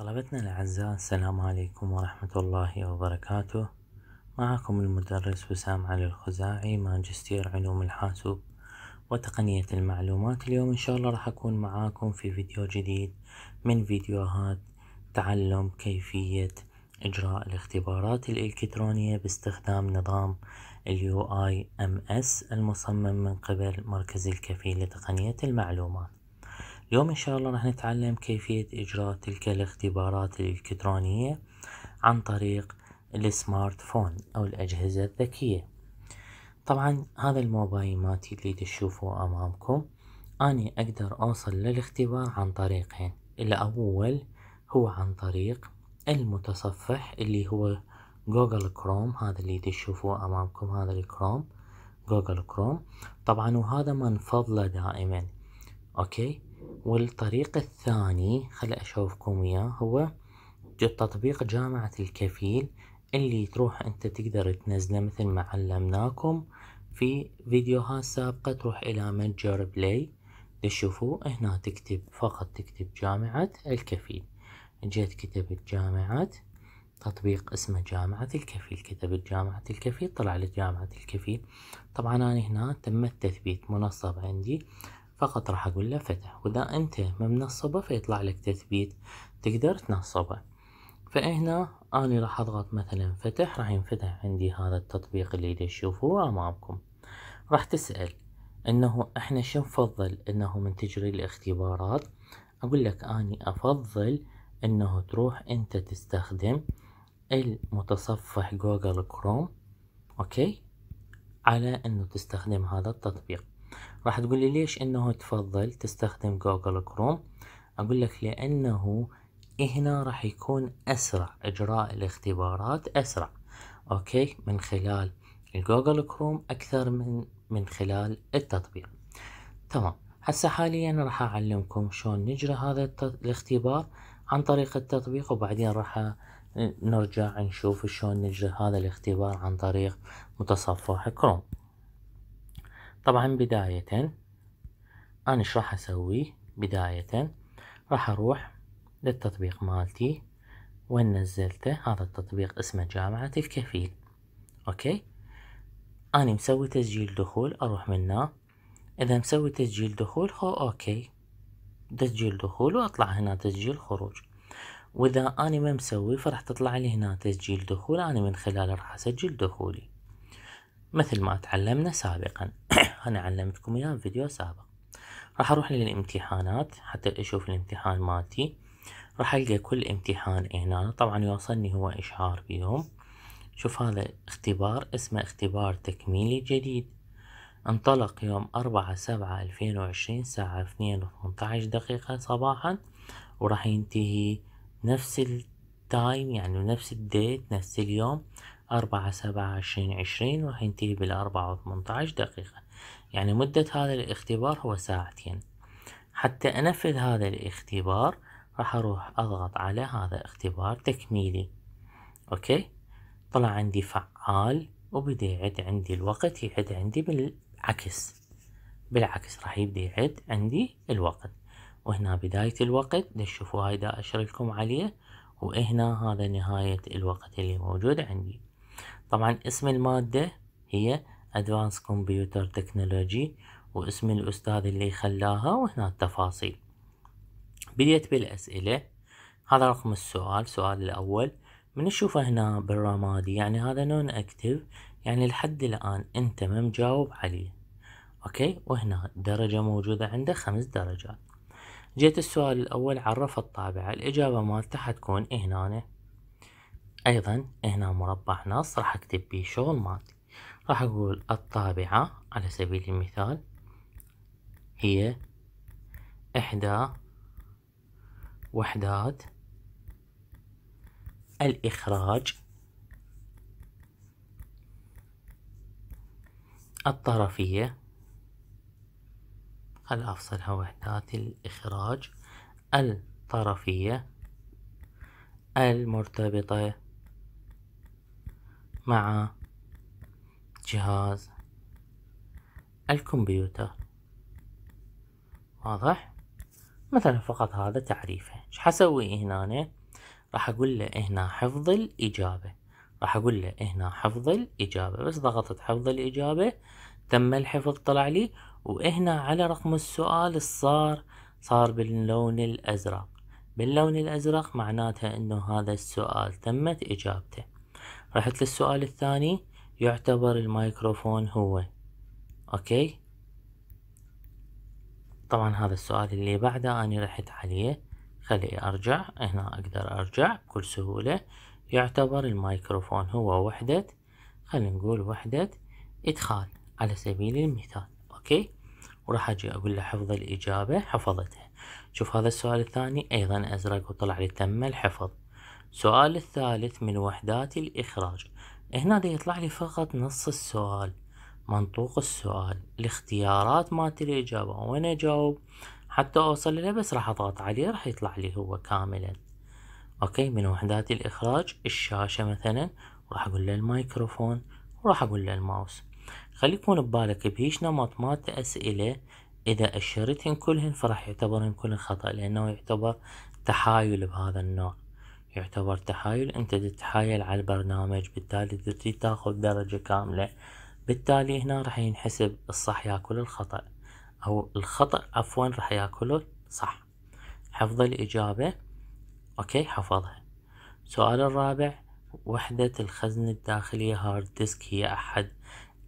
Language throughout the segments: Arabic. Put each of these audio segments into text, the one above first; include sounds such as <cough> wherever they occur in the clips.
طلبتنا الأعزاء السلام عليكم ورحمة الله وبركاته معكم المدرس وسام علي الخزاعي ماجستير علوم الحاسوب وتقنية المعلومات اليوم إن شاء الله راح أكون معاكم في فيديو جديد من فيديوهات تعلم كيفية إجراء الاختبارات الإلكترونية باستخدام نظام اليو آي أم أس المصمم من قبل مركز الكفيل لتقنية المعلومات اليوم إن شاء الله راح نتعلم كيفية إجراء تلك الاختبارات الإلكترونية عن طريق السمارت فون أو الأجهزة الذكية طبعا هذا الموبايل ماتي اللي تشوفه أمامكم أنا أقدر أوصل للاختبار عن طريقين الأول هو عن طريق المتصفح اللي هو جوجل كروم هذا اللي تشوفه أمامكم هذا الكروم جوجل كروم طبعا وهذا من فضله دائما أوكي والطريق الثاني خل أشوفكم إياه هو تطبيق جامعة الكفيل اللي تروح أنت تقدر تنزله مثل ما علمناكم في فيديوهات سابقة تروح إلى متجر بلاي تشوفوا هنا تكتب فقط تكتب جامعة الكفيل جيت كتبت جامعة تطبيق اسمه جامعة الكفيل كتبت جامعة الكفيل طلع لجامعة جامعة الكفيل طبعا أنا هنا تم التثبيت منصب عندي فقط راح أقول له فتح وإذا أنت ما منصبه فيطلع لك تثبيت تقدر تنصبه فهنا أنا راح أضغط مثلا فتح راح ينفتح عندي هذا التطبيق اللي تشوفوه أمامكم راح تسأل انه احنا شو نفضل انه من تجري الاختبارات اقول لك اني افضل انه تروح انت تستخدم المتصفح جوجل كروم اوكي على انه تستخدم هذا التطبيق راح تقول لي ليش انه تفضل تستخدم جوجل كروم اقول لك لانه هنا راح يكون اسرع اجراء الاختبارات اسرع اوكي من خلال الجوجل كروم اكثر من من خلال التطبيق تمام هسه حاليا راح اعلمكم شلون نجري هذا الاختبار عن طريق التطبيق وبعدين راح نرجع نشوف شلون نجري هذا الاختبار عن طريق متصفح كروم طبعا بداية أنا إيش راح أسوي بداية راح أروح للتطبيق مالتي وين نزلته هذا التطبيق اسمه جامعة الكفيل أوكي أنا مسوي تسجيل دخول أروح منه إذا مسوي تسجيل دخول هو أوكي تسجيل دخول وأطلع هنا تسجيل خروج وإذا أنا ما مسوي فراح تطلع لي هنا تسجيل دخول أنا من خلاله راح أسجل دخولي مثل ما تعلمنا سابقا <clears throat> أنا علمتكم إياه بفيديو سابق راح أروح للامتحانات حتى أشوف الامتحان مالتي راح ألقى كل امتحان هنا طبعا يوصلني هو إشعار بيهم شوف هذا اختبار اسمه اختبار تكميلي جديد انطلق يوم أربعة سبعة ألفين وعشرين ساعة اثنين وثمنتعش دقيقة صباحا وراح ينتهي نفس التايم يعني نفس الديت نفس اليوم أربعة سبعة عشرين عشرين راح ينتهي بالأربعة وثمنتعش دقيقة يعني مدة هذا الاختبار هو ساعتين حتى أنفذ هذا الاختبار راح أروح أضغط على هذا اختبار تكميلي أوكي طلع عندي فعال وبدي يعد عندي الوقت يعد عندي بالعكس بالعكس راح يبدي يعد عندي الوقت وهنا بداية الوقت تشوفوا هاي دا أشر لكم عليه وهنا هذا نهاية الوقت اللي موجود عندي طبعا اسم المادة هي ادفانس كمبيوتر تكنولوجي واسم الاستاذ اللي خلاها وهنا التفاصيل بديت بالاسئله هذا رقم السؤال السؤال الاول من نشوفه هنا بالرمادي يعني هذا نون اكتف يعني لحد الان انت ما مجاوب عليه اوكي وهنا درجه موجوده عنده خمس درجات جيت السؤال الاول عرف الطابعه الاجابه مالته حتكون هنا ايضا هنا مربع نص راح اكتب بيه شغل مالتي راح أقول الطابعة على سبيل المثال هي إحدى وحدات الإخراج الطرفية خل أفصلها وحدات الإخراج الطرفية المرتبطة مع جهاز الكمبيوتر واضح مثلا فقط هذا تعريفه ايش حسوي هنا راح اقول له هنا حفظ الاجابه راح اقول له هنا حفظ الاجابه بس ضغطت حفظ الاجابه تم الحفظ طلع لي وهنا على رقم السؤال صار صار باللون الازرق باللون الازرق معناتها انه هذا السؤال تمت اجابته رحت للسؤال الثاني يعتبر الميكروفون هو اوكي طبعا هذا السؤال اللي بعده أنا رحت عليه خلي أرجع هنا أقدر أرجع بكل سهولة يعتبر الميكروفون هو وحدة خلينا نقول وحدة إدخال على سبيل المثال أوكي وراح أجي أقول له حفظ الإجابة حفظتها شوف هذا السؤال الثاني أيضا أزرق وطلع لي تم الحفظ سؤال الثالث من وحدات الإخراج هنا دا يطلع لي فقط نص السؤال منطوق السؤال الاختيارات مالت الإجابة وين أجاوب حتى أوصل له بس راح أضغط عليه راح يطلع لي هو كاملا أوكي من وحدات الإخراج الشاشة مثلا وراح أقول له الميكروفون وراح أقول له الماوس خلي يكون ببالك بهيش نمط مالت أسئلة إذا أشرتهن كلهن فراح يعتبرهن كلهن خطأ لأنه يعتبر تحايل بهذا النوع يعتبر تحايل أنت تتحايل على البرنامج بالتالي تريد تاخذ درجة كاملة بالتالي هنا راح ينحسب الصح ياكل الخطأ أو الخطأ عفوا راح ياكله صح حفظ الإجابة أوكي حفظها سؤال الرابع وحدة الخزنة الداخلية هارد ديسك هي أحد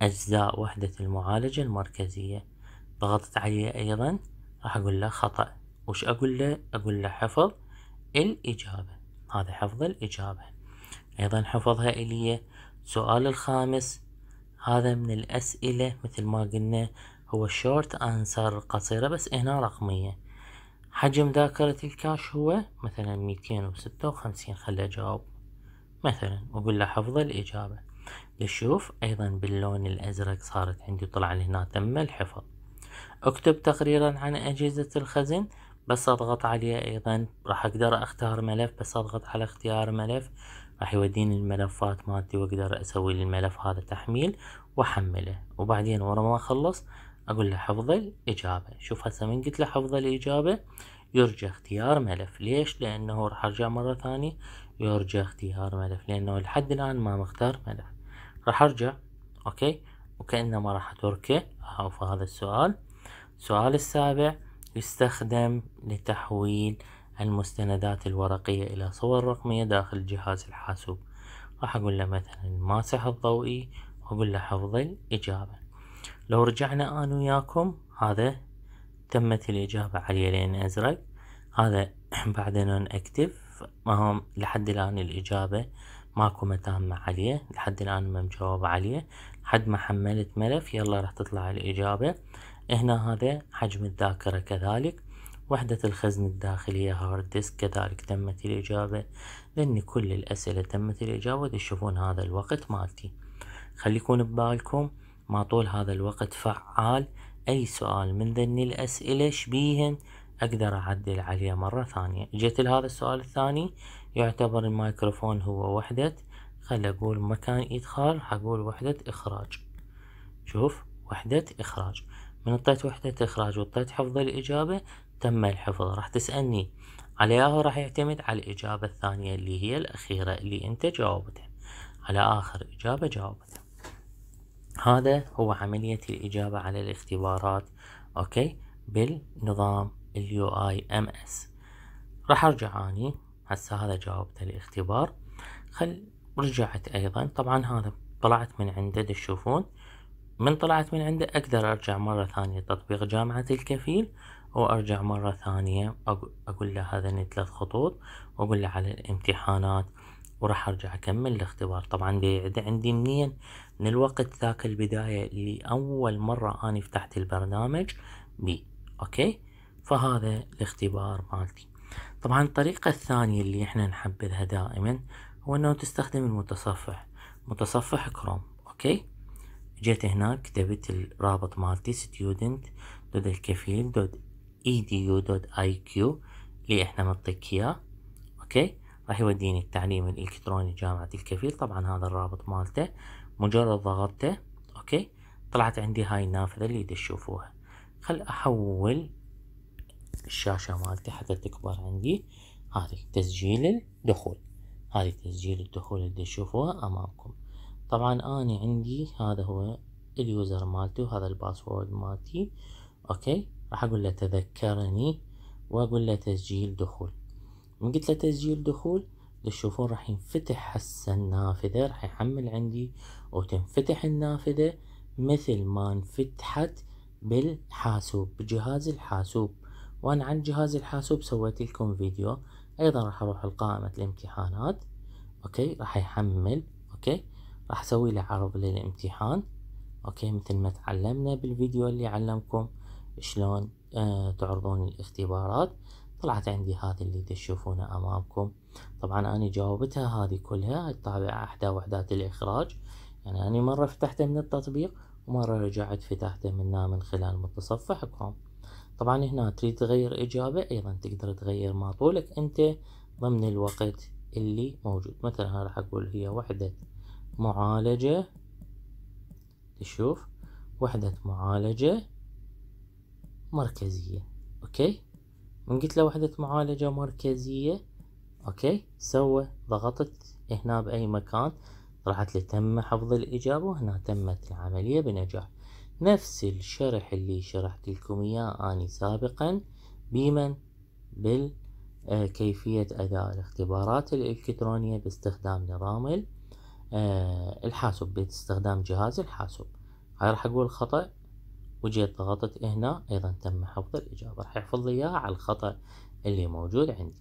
أجزاء وحدة المعالجة المركزية ضغطت عليه أيضا راح أقول له خطأ وش أقول له أقول له حفظ الإجابة هذا حفظ الإجابة أيضا حفظها إلي السؤال الخامس هذا من الأسئلة مثل ما قلنا هو شورت أنسر قصيرة بس هنا رقمية حجم ذاكرة الكاش هو مثلا ميتين وستة وخمسين خلي أجاوب مثلا وقل له حفظ الإجابة لشوف أيضا باللون الأزرق صارت عندي طلع هنا تم الحفظ اكتب تقريرا عن أجهزة الخزن بس اضغط عليه ايضا راح اقدر اختار ملف بس اضغط على اختيار ملف راح يوديني الملفات مالتي واقدر اسوي للملف هذا تحميل واحمله وبعدين ورا ما اخلص اقول له حفظ الاجابه شوف هسه من قلت له حفظ الاجابه يرجى اختيار ملف ليش لانه راح ارجع مره ثانيه يرجى اختيار ملف لانه لحد الان ما مختار ملف راح ارجع اوكي وكانما راح اتركه او آه، هذا السؤال السؤال السابع يستخدم لتحويل المستندات الورقية إلى صور رقمية داخل جهاز الحاسوب راح أقول له مثلا الماسح الضوئي وأقول له حفظ الإجابة لو رجعنا أنا وياكم هذا تمت الإجابة على لين أزرق هذا <clears throat> بعد نون أكتف ما هم لحد الآن الإجابة ماكو متامة عليه لحد الآن ما مجاوب عليه لحد ما حملت ملف يلا راح تطلع الإجابة هنا هذا حجم الذاكرة كذلك وحدة الخزن الداخلية هارد ديسك كذلك تمت الإجابة لأن كل الأسئلة تمت الإجابة تشوفون هذا الوقت مالتي خليكون ببالكم ما طول هذا الوقت فعال أي سؤال من ذن الأسئلة شبيهن أقدر أعدل عليه مرة ثانية جيت لهذا السؤال الثاني يعتبر الميكروفون هو وحدة خلي أقول مكان إدخال حقول وحدة إخراج شوف وحدة إخراج من اعطيت وحدة إخراج واعطيت حفظ الإجابة تم الحفظ راح تسألني على ياهو راح يعتمد على الإجابة الثانية اللي هي الأخيرة اللي أنت جاوبتها على آخر إجابة جاوبتها هذا هو عملية الإجابة على الاختبارات أوكي بالنظام اليو اي ام اس راح ارجع اني هسه هذا جاوبت الاختبار خل رجعت ايضا طبعا هذا طلعت من عنده تشوفون من طلعت من عنده أقدر أرجع مرة ثانية تطبيق جامعة الكفيل وأرجع مرة ثانية أقول له هذا ثلاث خطوط وأقول له على الامتحانات وراح أرجع أكمل الاختبار طبعا بيعد عندي منين من الوقت ذاك البداية اللي أول مرة أنا فتحت البرنامج بي أوكي فهذا الاختبار مالتي طبعا الطريقة الثانية اللي احنا نحبذها دائما هو انه تستخدم المتصفح متصفح كروم اوكي جيت هناك كتبت الرابط مالتي student.الكفيل.edu.iq اللي احنا منطق اياه اوكي راح يوديني التعليم الالكتروني جامعة الكفيل طبعا هذا الرابط مالته مجرد ضغطته اوكي طلعت عندي هاي النافذة اللي تشوفوها خل احول الشاشة مالتي حتى تكبر عندي هذه تسجيل الدخول هذه تسجيل الدخول اللي تشوفوها امامكم طبعا اني عندي هذا هو اليوزر مالتي وهذا الباسورد مالتي اوكي راح اقول له تذكرني واقول له تسجيل دخول من قلت له تسجيل دخول تشوفون راح ينفتح هسه النافذة راح يحمل عندي وتنفتح النافذة مثل ما انفتحت بالحاسوب بجهاز الحاسوب وانا عن جهاز الحاسوب سويت لكم فيديو ايضا راح اروح لقائمة الامتحانات اوكي راح يحمل اوكي راح اسوي له عرض للامتحان اوكي مثل ما تعلمنا بالفيديو اللي علمكم شلون آه تعرضون الاختبارات طلعت عندي هذه اللي تشوفونها امامكم طبعا انا جاوبتها هذه كلها هاي احدى وحدات الاخراج يعني انا مرة فتحته من التطبيق ومرة رجعت فتحته منها من خلال متصفحكم طبعا هنا تريد تغير اجابة ايضا تقدر تغير ما طولك انت ضمن الوقت اللي موجود مثلا راح اقول هي وحدة معالجة تشوف وحدة معالجة مركزية اوكي من قلت له وحدة معالجة مركزية اوكي سوى ضغطت هنا بأي مكان راحت لي تم حفظ الإجابة وهنا تمت العملية بنجاح نفس الشرح اللي شرحت لكم إياه أني سابقا بمن بالكيفية آه، أداء الاختبارات الإلكترونية باستخدام نظام آه، الحاسوب باستخدام جهاز الحاسوب هاي راح اقول خطأ وجيت ضغطت هنا ايضا تم حفظ الاجابة راح يحفظ لي اياها على الخطأ اللي موجود عندي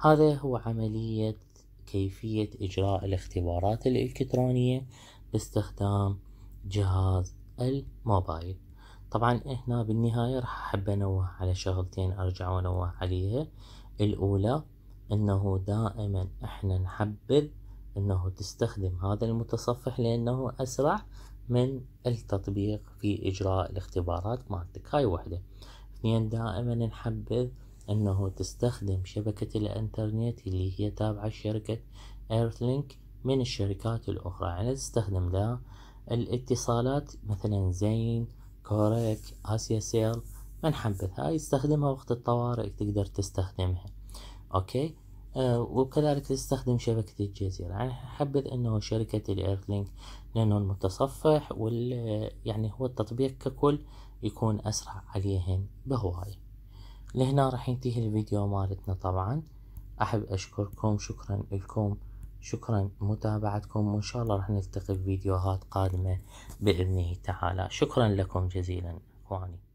هذا هو عملية كيفية اجراء الاختبارات الالكترونية باستخدام جهاز الموبايل طبعا هنا بالنهاية راح احب انوه على شغلتين ارجع وانوه عليها الاولى انه دائما احنا نحبذ انه تستخدم هذا المتصفح لانه اسرع من التطبيق في اجراء الاختبارات مالتك هاي وحده اثنين دائما نحبذ انه تستخدم شبكة الانترنت اللي هي تابعة شركة ايرثلينك من الشركات الاخرى يعني تستخدم لها الاتصالات مثلا زين كوريك اسيا سيل ما نحبذ هاي استخدمها وقت الطوارئ تقدر تستخدمها اوكي آه، وكذلك تستخدم شبكة الجزيرة أنا يعني حبذ أنه شركة الإيرلينك لأنه المتصفح وال يعني هو التطبيق ككل يكون أسرع عليهن بهواي لهنا راح ينتهي الفيديو مالتنا طبعا أحب أشكركم شكرا لكم شكرا متابعتكم وإن شاء الله راح نلتقي بفيديوهات قادمة بإذنه تعالى شكرا لكم جزيلا إخواني